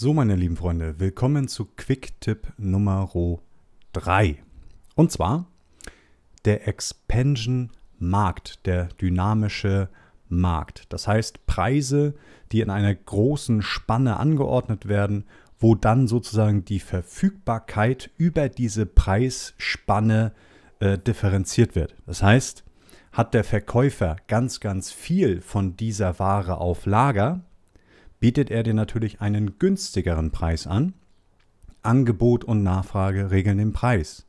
So, meine lieben Freunde, willkommen zu Quick-Tipp Nummer 3. Und zwar der Expansion-Markt, der dynamische Markt. Das heißt Preise, die in einer großen Spanne angeordnet werden, wo dann sozusagen die Verfügbarkeit über diese Preisspanne äh, differenziert wird. Das heißt, hat der Verkäufer ganz, ganz viel von dieser Ware auf Lager, bietet er dir natürlich einen günstigeren Preis an. Angebot und Nachfrage regeln den Preis.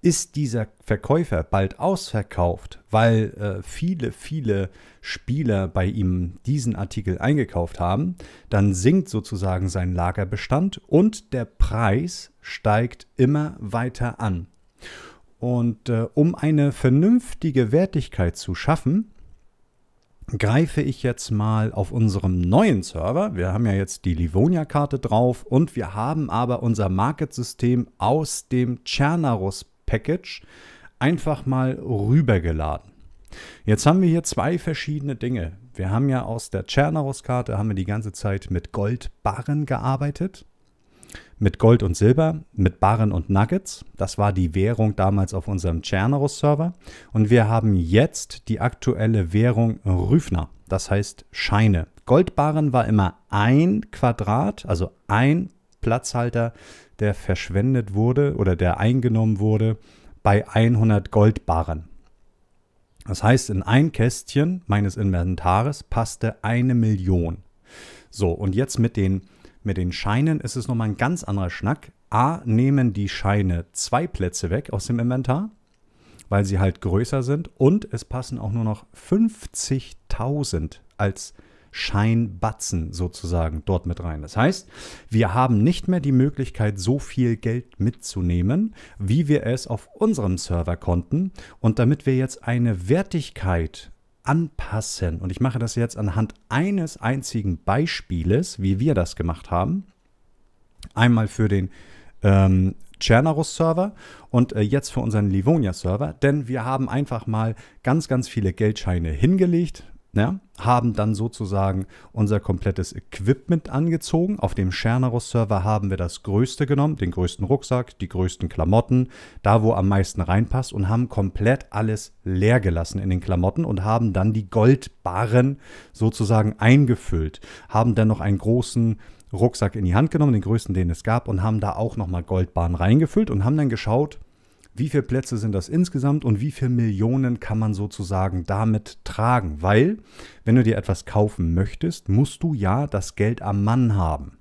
Ist dieser Verkäufer bald ausverkauft, weil äh, viele, viele Spieler bei ihm diesen Artikel eingekauft haben, dann sinkt sozusagen sein Lagerbestand und der Preis steigt immer weiter an. Und äh, um eine vernünftige Wertigkeit zu schaffen, greife ich jetzt mal auf unserem neuen Server. Wir haben ja jetzt die Livonia-Karte drauf und wir haben aber unser Market-System aus dem Chernarus-Package einfach mal rübergeladen. Jetzt haben wir hier zwei verschiedene Dinge. Wir haben ja aus der Chernarus-Karte die ganze Zeit mit Goldbarren gearbeitet mit Gold und Silber, mit Barren und Nuggets. Das war die Währung damals auf unserem Cernerus-Server. Und wir haben jetzt die aktuelle Währung Rüfner, das heißt Scheine. Goldbarren war immer ein Quadrat, also ein Platzhalter, der verschwendet wurde oder der eingenommen wurde bei 100 Goldbarren. Das heißt, in ein Kästchen meines Inventares passte eine Million. So, und jetzt mit den mit den Scheinen ist es nochmal ein ganz anderer Schnack. A, nehmen die Scheine zwei Plätze weg aus dem Inventar, weil sie halt größer sind. Und es passen auch nur noch 50.000 als Scheinbatzen sozusagen dort mit rein. Das heißt, wir haben nicht mehr die Möglichkeit, so viel Geld mitzunehmen, wie wir es auf unserem Server konnten. Und damit wir jetzt eine Wertigkeit anpassen. Und ich mache das jetzt anhand eines einzigen Beispieles, wie wir das gemacht haben. Einmal für den ähm, Cernerus-Server und äh, jetzt für unseren Livonia-Server, denn wir haben einfach mal ganz, ganz viele Geldscheine hingelegt, ja, haben dann sozusagen unser komplettes Equipment angezogen. Auf dem Scherneros-Server haben wir das Größte genommen, den größten Rucksack, die größten Klamotten, da wo am meisten reinpasst und haben komplett alles leer gelassen in den Klamotten und haben dann die Goldbarren sozusagen eingefüllt, haben dann noch einen großen Rucksack in die Hand genommen, den größten, den es gab, und haben da auch nochmal Goldbahn reingefüllt und haben dann geschaut, wie viele Plätze sind das insgesamt und wie viele Millionen kann man sozusagen damit tragen? Weil, wenn du dir etwas kaufen möchtest, musst du ja das Geld am Mann haben.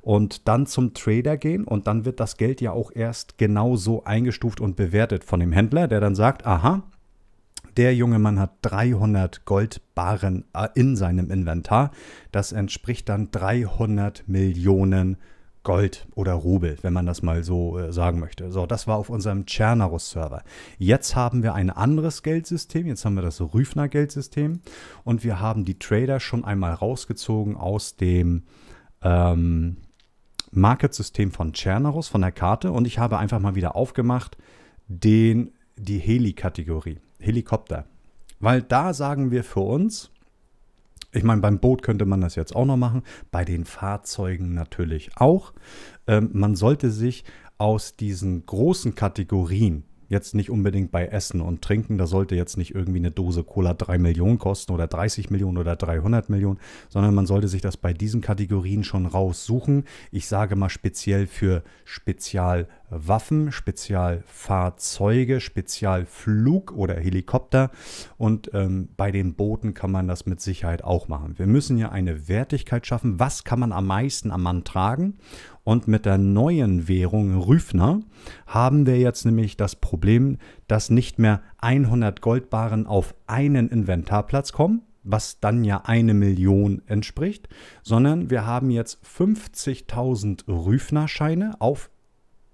Und dann zum Trader gehen und dann wird das Geld ja auch erst genau so eingestuft und bewertet von dem Händler, der dann sagt, aha, der junge Mann hat 300 Goldbarren äh, in seinem Inventar. Das entspricht dann 300 Millionen Euro. Gold oder Rubel, wenn man das mal so äh, sagen möchte. So, das war auf unserem Cernerus-Server. Jetzt haben wir ein anderes Geldsystem, jetzt haben wir das Rüfner-Geldsystem und wir haben die Trader schon einmal rausgezogen aus dem ähm, Market-System von Cernerus, von der Karte und ich habe einfach mal wieder aufgemacht den, die Heli-Kategorie, Helikopter. Weil da sagen wir für uns, ich meine, beim Boot könnte man das jetzt auch noch machen, bei den Fahrzeugen natürlich auch. Ähm, man sollte sich aus diesen großen Kategorien, jetzt nicht unbedingt bei Essen und Trinken. Da sollte jetzt nicht irgendwie eine Dose Cola 3 Millionen kosten oder 30 Millionen oder 300 Millionen, sondern man sollte sich das bei diesen Kategorien schon raussuchen. Ich sage mal speziell für Spezialwaffen, Spezialfahrzeuge, Spezialflug oder Helikopter. Und ähm, bei den Booten kann man das mit Sicherheit auch machen. Wir müssen ja eine Wertigkeit schaffen. Was kann man am meisten am Mann tragen? Und mit der neuen Währung Rüfner haben wir jetzt nämlich das Problem, dass nicht mehr 100 Goldbaren auf einen Inventarplatz kommen, was dann ja eine Million entspricht, sondern wir haben jetzt 50.000 Rüfnerscheine auf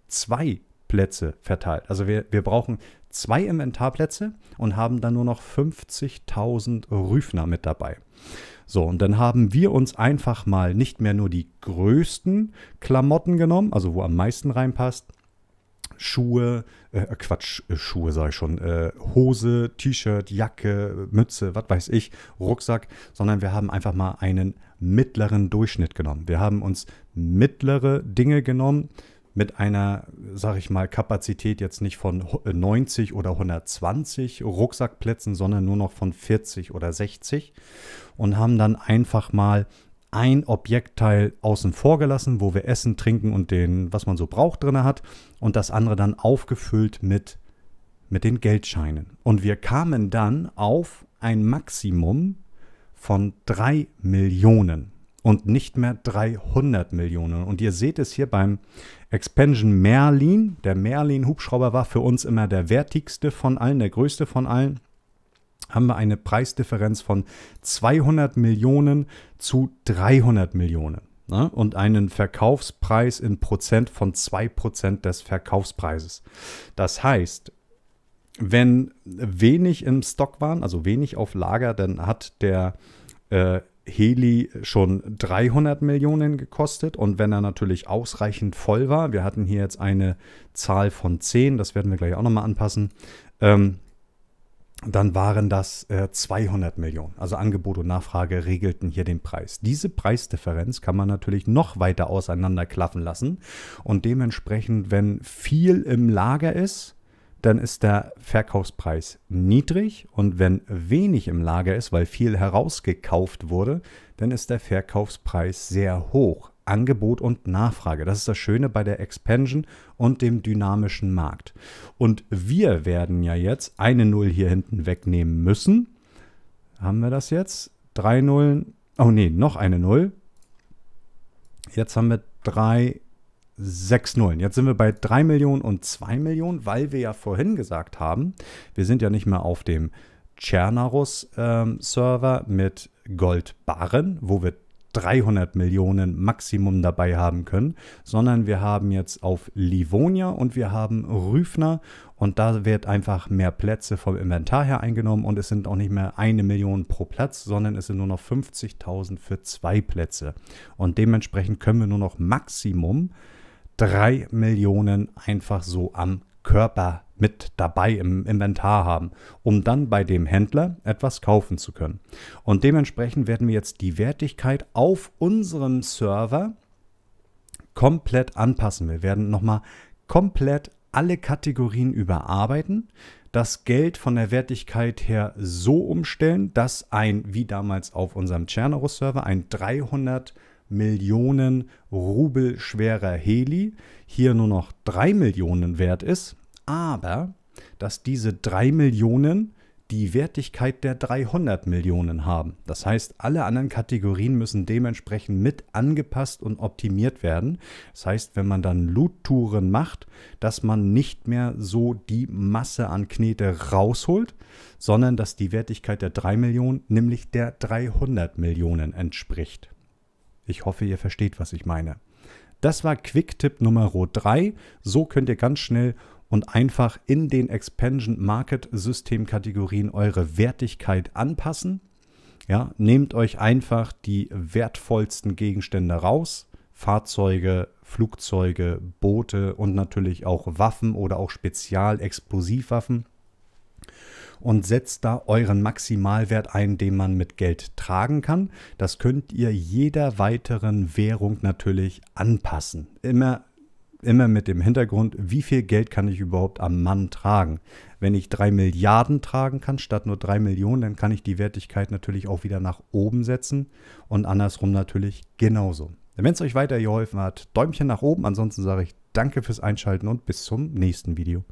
zwei Plätze verteilt. Also wir, wir brauchen zwei Inventarplätze und haben dann nur noch 50.000 Rüfner mit dabei. So, und dann haben wir uns einfach mal nicht mehr nur die größten Klamotten genommen, also wo am meisten reinpasst. Schuhe, äh, äh Quatsch, äh, Schuhe sage ich schon, äh, Hose, T-Shirt, Jacke, Mütze, was weiß ich, Rucksack, sondern wir haben einfach mal einen mittleren Durchschnitt genommen. Wir haben uns mittlere Dinge genommen, mit einer, sag ich mal, Kapazität jetzt nicht von 90 äh, oder 120 Rucksackplätzen, sondern nur noch von 40 oder 60 und haben dann einfach mal ein Objektteil außen vor gelassen, wo wir Essen, Trinken und den, was man so braucht, drin hat und das andere dann aufgefüllt mit, mit den Geldscheinen. Und wir kamen dann auf ein Maximum von 3 Millionen und nicht mehr 300 Millionen. Und ihr seht es hier beim Expansion Merlin. Der Merlin-Hubschrauber war für uns immer der wertigste von allen, der größte von allen. Haben wir eine Preisdifferenz von 200 Millionen zu 300 Millionen. Ne? Und einen Verkaufspreis in Prozent von 2% des Verkaufspreises. Das heißt, wenn wenig im Stock waren, also wenig auf Lager, dann hat der äh, Heli schon 300 Millionen gekostet und wenn er natürlich ausreichend voll war, wir hatten hier jetzt eine Zahl von 10, das werden wir gleich auch nochmal anpassen, ähm, dann waren das äh, 200 Millionen. Also Angebot und Nachfrage regelten hier den Preis. Diese Preisdifferenz kann man natürlich noch weiter auseinanderklaffen lassen und dementsprechend, wenn viel im Lager ist, dann ist der Verkaufspreis niedrig und wenn wenig im Lager ist, weil viel herausgekauft wurde, dann ist der Verkaufspreis sehr hoch. Angebot und Nachfrage. Das ist das Schöne bei der Expansion und dem dynamischen Markt. Und wir werden ja jetzt eine Null hier hinten wegnehmen müssen. Haben wir das jetzt? Drei Nullen. Oh nee, noch eine Null. Jetzt haben wir drei sechs Nullen. Jetzt sind wir bei 3 Millionen und 2 Millionen, weil wir ja vorhin gesagt haben, wir sind ja nicht mehr auf dem Chernarus-Server ähm, mit Goldbarren, wo wir 300 Millionen Maximum dabei haben können, sondern wir haben jetzt auf Livonia und wir haben Rüfner und da wird einfach mehr Plätze vom Inventar her eingenommen und es sind auch nicht mehr eine Million pro Platz, sondern es sind nur noch 50.000 für zwei Plätze und dementsprechend können wir nur noch Maximum drei Millionen einfach so am Körper mit dabei im Inventar haben, um dann bei dem Händler etwas kaufen zu können. Und dementsprechend werden wir jetzt die Wertigkeit auf unserem Server komplett anpassen. Wir werden nochmal komplett alle Kategorien überarbeiten, das Geld von der Wertigkeit her so umstellen, dass ein, wie damals auf unserem Cernerus-Server, ein 300 Millionen Rubel schwerer Heli hier nur noch 3 Millionen wert ist, aber dass diese 3 Millionen die Wertigkeit der 300 Millionen haben. Das heißt, alle anderen Kategorien müssen dementsprechend mit angepasst und optimiert werden. Das heißt, wenn man dann Loot-Touren macht, dass man nicht mehr so die Masse an Knete rausholt, sondern dass die Wertigkeit der 3 Millionen nämlich der 300 Millionen entspricht. Ich hoffe, ihr versteht, was ich meine. Das war Quick-Tipp Nummer 3. So könnt ihr ganz schnell und einfach in den Expansion Market System Kategorien eure Wertigkeit anpassen. Ja, nehmt euch einfach die wertvollsten Gegenstände raus. Fahrzeuge, Flugzeuge, Boote und natürlich auch Waffen oder auch Spezialexplosivwaffen und setzt da euren Maximalwert ein, den man mit Geld tragen kann. Das könnt ihr jeder weiteren Währung natürlich anpassen. Immer immer mit dem Hintergrund, wie viel Geld kann ich überhaupt am Mann tragen. Wenn ich 3 Milliarden tragen kann, statt nur 3 Millionen, dann kann ich die Wertigkeit natürlich auch wieder nach oben setzen und andersrum natürlich genauso. Wenn es euch weitergeholfen hat, Däumchen nach oben. Ansonsten sage ich danke fürs Einschalten und bis zum nächsten Video.